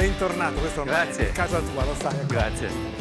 bentornato, questo ormai Grazie. è casa tua, lo sai. Grazie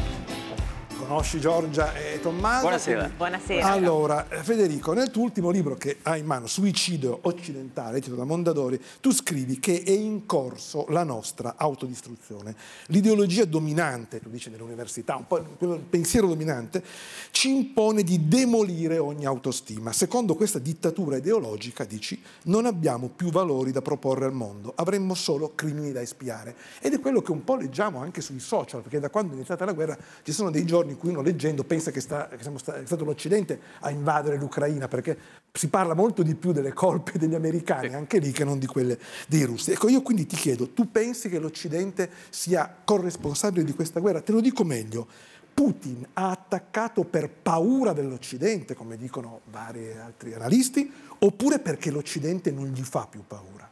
conosci Giorgia e Tommaso. Buonasera. Buonasera. Allora, eh, Federico, nel tuo ultimo libro che hai in mano, Suicidio occidentale, titolo da Mondadori, tu scrivi che è in corso la nostra autodistruzione. L'ideologia dominante, tu dici nell'università, un po' il pensiero dominante, ci impone di demolire ogni autostima. Secondo questa dittatura ideologica, dici, non abbiamo più valori da proporre al mondo, avremmo solo crimini da espiare. Ed è quello che un po' leggiamo anche sui social, perché da quando è iniziata la guerra ci sono dei giorni cui uno leggendo pensa che, sta, che sta, è stato l'Occidente a invadere l'Ucraina, perché si parla molto di più delle colpe degli americani, anche lì, che non di quelle dei russi. Ecco, io quindi ti chiedo, tu pensi che l'Occidente sia corresponsabile di questa guerra? Te lo dico meglio, Putin ha attaccato per paura dell'Occidente, come dicono vari altri analisti, oppure perché l'Occidente non gli fa più paura?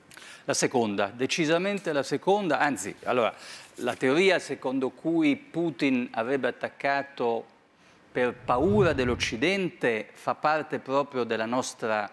La seconda, decisamente la seconda, anzi, allora, la teoria secondo cui Putin avrebbe attaccato per paura dell'Occidente fa parte proprio della nostra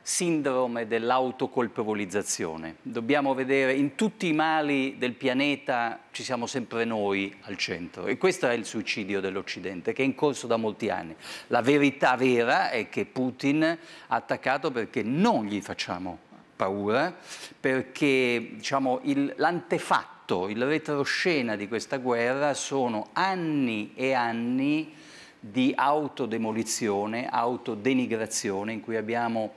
sindrome dell'autocolpevolizzazione. Dobbiamo vedere in tutti i mali del pianeta ci siamo sempre noi al centro e questo è il suicidio dell'Occidente che è in corso da molti anni. La verità vera è che Putin ha attaccato perché non gli facciamo paura perché diciamo, l'antefatto, il, il retroscena di questa guerra sono anni e anni di autodemolizione, autodenigrazione in cui abbiamo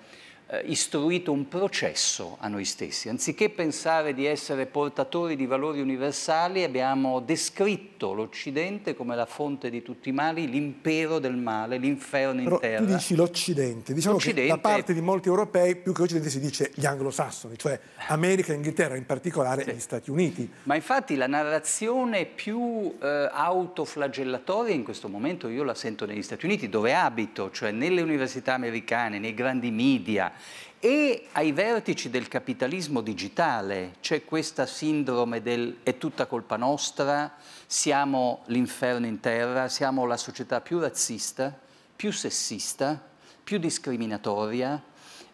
eh, istruito un processo a noi stessi. Anziché pensare di essere portatori di valori universali, abbiamo descritto l'Occidente come la fonte di tutti i mali, l'impero del male, l'inferno in terra. tu dici l'Occidente. Diciamo che da parte di molti europei, più che l'Occidente, si dice gli anglosassoni, cioè America, Inghilterra, in particolare sì. gli Stati Uniti. Ma infatti la narrazione più eh, autoflagellatoria in questo momento io la sento negli Stati Uniti, dove abito, cioè nelle università americane, nei grandi media, e ai vertici del capitalismo digitale c'è questa sindrome del è tutta colpa nostra, siamo l'inferno in terra, siamo la società più razzista, più sessista, più discriminatoria,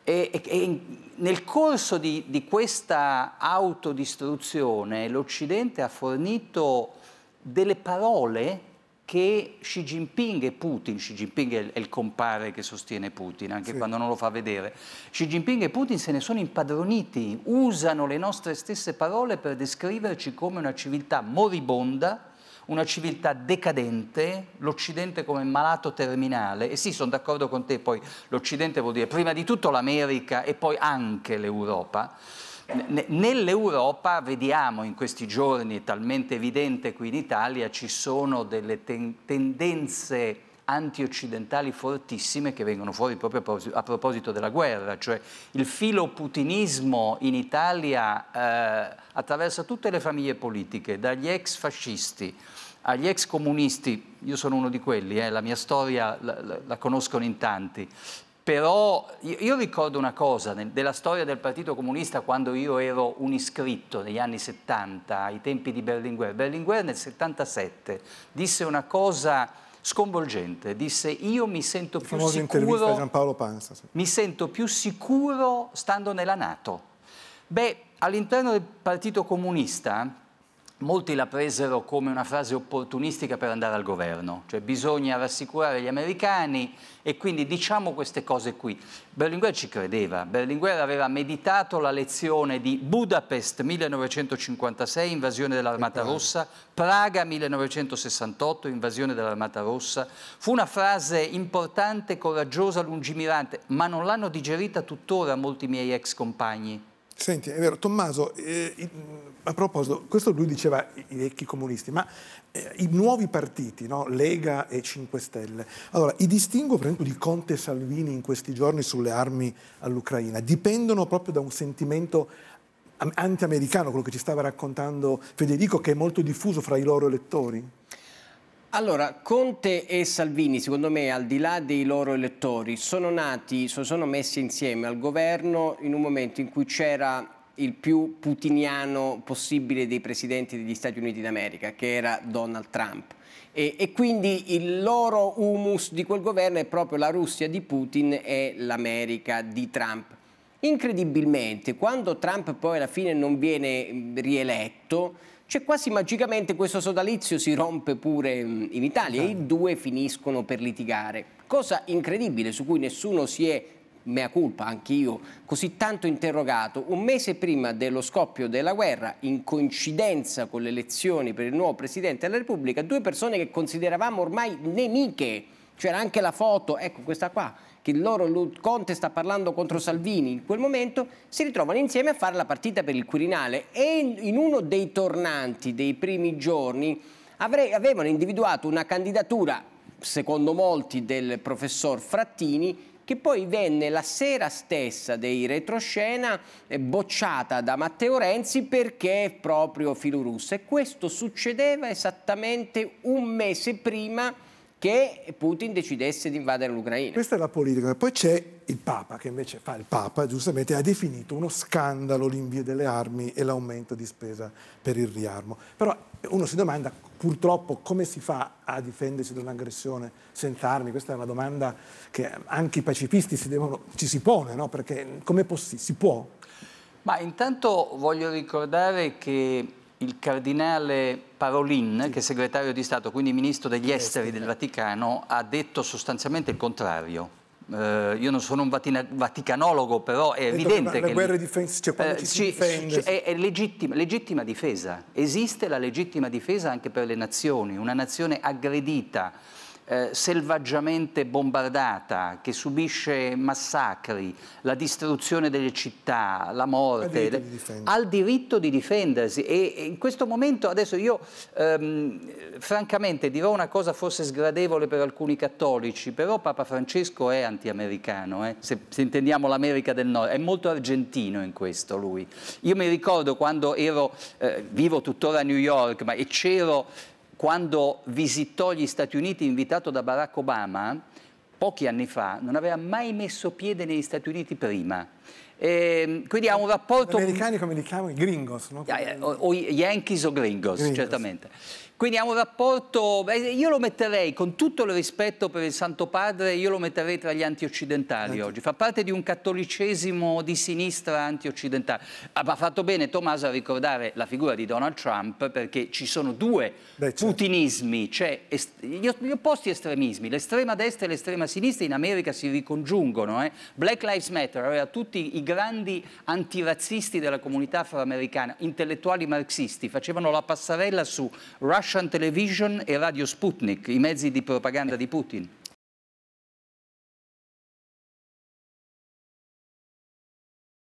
e, e, e, nel corso di, di questa autodistruzione l'Occidente ha fornito delle parole che Xi Jinping e Putin, Xi Jinping è il compare che sostiene Putin, anche sì. quando non lo fa vedere, Xi Jinping e Putin se ne sono impadroniti, usano le nostre stesse parole per descriverci come una civiltà moribonda, una civiltà decadente, l'Occidente come malato terminale, e sì, sono d'accordo con te, poi l'Occidente vuol dire prima di tutto l'America e poi anche l'Europa, Nell'Europa vediamo in questi giorni, talmente evidente qui in Italia, ci sono delle ten tendenze antioccidentali fortissime che vengono fuori proprio a, propos a proposito della guerra, cioè il filo putinismo in Italia eh, attraversa tutte le famiglie politiche, dagli ex fascisti agli ex comunisti, io sono uno di quelli, eh, la mia storia la, la, la conoscono in tanti, però io, io ricordo una cosa nel, della storia del Partito Comunista quando io ero un iscritto negli anni 70, ai tempi di Berlinguer. Berlinguer nel 77 disse una cosa sconvolgente, disse io mi sento più sicuro, Di Panza, sì. mi sento più sicuro stando nella Nato. Beh, all'interno del Partito Comunista molti la presero come una frase opportunistica per andare al governo, cioè bisogna rassicurare gli americani e quindi diciamo queste cose qui. Berlinguer ci credeva, Berlinguer aveva meditato la lezione di Budapest 1956, invasione dell'Armata Rossa, Praga 1968, invasione dell'Armata Rossa. Fu una frase importante, coraggiosa, lungimirante, ma non l'hanno digerita tuttora molti miei ex compagni Senti, è vero, Tommaso, eh, a proposito, questo lui diceva i vecchi comunisti, ma eh, i nuovi partiti, no? Lega e 5 Stelle, allora, i distinguo per esempio di Conte e Salvini in questi giorni sulle armi all'Ucraina, dipendono proprio da un sentimento anti-americano, quello che ci stava raccontando Federico, che è molto diffuso fra i loro elettori? Allora, Conte e Salvini, secondo me, al di là dei loro elettori, sono nati, sono messi insieme al governo in un momento in cui c'era il più putiniano possibile dei presidenti degli Stati Uniti d'America, che era Donald Trump. E, e, quindi il loro humus di quel governo è proprio la Russia di Putin e l'America di Trump. Incredibilmente, quando Trump poi alla fine non viene rieletto, c'è quasi magicamente questo sodalizio si rompe pure in Italia e i certo. due finiscono per litigare. Cosa incredibile su cui nessuno si è mea culpa, anch'io, così tanto interrogato, un mese prima dello scoppio della guerra, in coincidenza con le elezioni per il nuovo Presidente della Repubblica, due persone che consideravamo ormai nemiche, c'era anche la foto, ecco questa qua, che il loro Conte sta parlando contro Salvini in quel momento, si ritrovano insieme a fare la partita per il Quirinale e in uno dei tornanti dei primi giorni avrei, avevano individuato una candidatura, secondo molti, del professor Frattini che poi venne la sera stessa dei retroscena eh, bocciata da Matteo Renzi perché è proprio filo russo. E questo succedeva esattamente un mese prima che Putin decidesse di invadere l'Ucraina. Questa è la politica. Poi c'è il Papa, che invece fa il Papa, giustamente ha definito uno scandalo l'invio delle armi e l'aumento di spesa per il riarmo. Però uno si domanda purtroppo come si fa a difendersi da un'aggressione senza armi? Questa è una domanda che anche i pacifisti si devono, ci si pone, no? Perché come si può? Ma intanto voglio ricordare che il cardinale Parolin, sì. che è segretario di Stato, quindi ministro degli esteri del Vaticano, ha detto sostanzialmente il contrario. Uh, io non sono un vatina, vaticanologo, però è evidente che... La guerra difesa, cioè per, eh, ci ci, è, è legittima, legittima, difesa. Esiste la legittima difesa anche per le nazioni. Una nazione aggredita eh, selvaggiamente bombardata, che subisce massacri, la distruzione delle città, la morte, ha, diritto il diritto di difendersi e, e, in questo momento adesso io ehm, francamente dirò una cosa forse sgradevole per alcuni cattolici, però Papa Francesco è antiamericano, eh? se, se intendiamo l'America del Nord, è molto argentino in questo lui. Io mi ricordo quando ero, eh, vivo tuttora a New York, ma e c'ero quando visitò gli Stati Uniti invitato da Barack Obama, pochi anni fa, non aveva mai messo piede negli Stati Uniti prima. Eh, quindi ha un rapporto... Gli americani come li chiamano? Gringos, no? Eh, eh, o, o Yankees o gringos, gringos. certamente. Quindi ha un rapporto, io lo metterei, con tutto il rispetto per il Santo Padre, io lo metterei tra gli antioccidentali oggi. Fa parte di un cattolicesimo di sinistra antioccidentale. Ha ah, fatto bene Tommaso a ricordare la figura di Donald Trump perché ci sono due Beh, certo. putinismi, cioè gli, opposti estremismi, l'estrema destra e l'estrema sinistra in America si ricongiungono. Eh? Black Lives Matter aveva tutti i grandi antirazzisti della comunità afroamericana, intellettuali marxisti, facevano la passarella su Russia Russian Television e Radio Sputnik, i mezzi di propaganda di Putin.